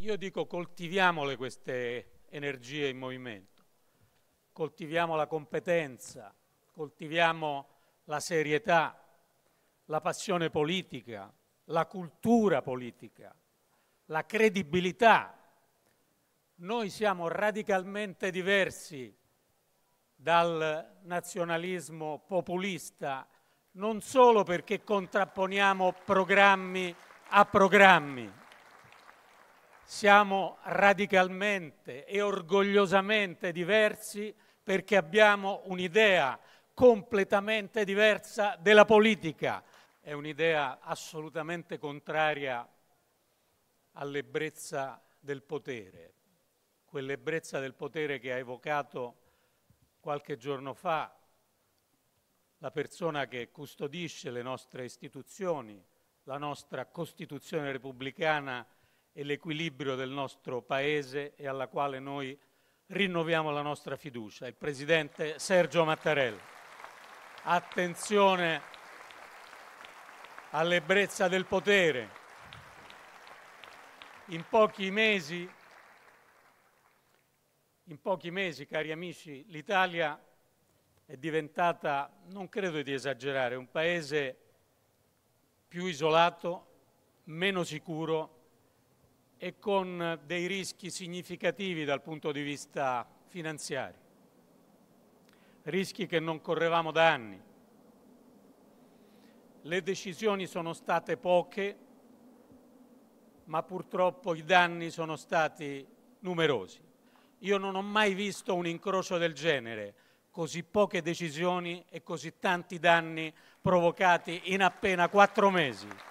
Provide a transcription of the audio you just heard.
Io dico coltiviamole queste energie in movimento, coltiviamo la competenza, coltiviamo la serietà, la passione politica, la cultura politica, la credibilità. Noi siamo radicalmente diversi dal nazionalismo populista, non solo perché contrapponiamo programmi a programmi, siamo radicalmente e orgogliosamente diversi perché abbiamo un'idea completamente diversa della politica. È un'idea assolutamente contraria all'ebbrezza del potere, quell'ebbrezza del potere che ha evocato qualche giorno fa la persona che custodisce le nostre istituzioni, la nostra Costituzione repubblicana e l'equilibrio del nostro Paese e alla quale noi rinnoviamo la nostra fiducia. Il Presidente Sergio Mattarella. Attenzione all'ebbrezza del potere. In pochi mesi, in pochi mesi cari amici, l'Italia è diventata, non credo di esagerare, un Paese più isolato, meno sicuro e con dei rischi significativi dal punto di vista finanziario, rischi che non correvamo da anni. Le decisioni sono state poche, ma purtroppo i danni sono stati numerosi. Io non ho mai visto un incrocio del genere, così poche decisioni e così tanti danni provocati in appena quattro mesi.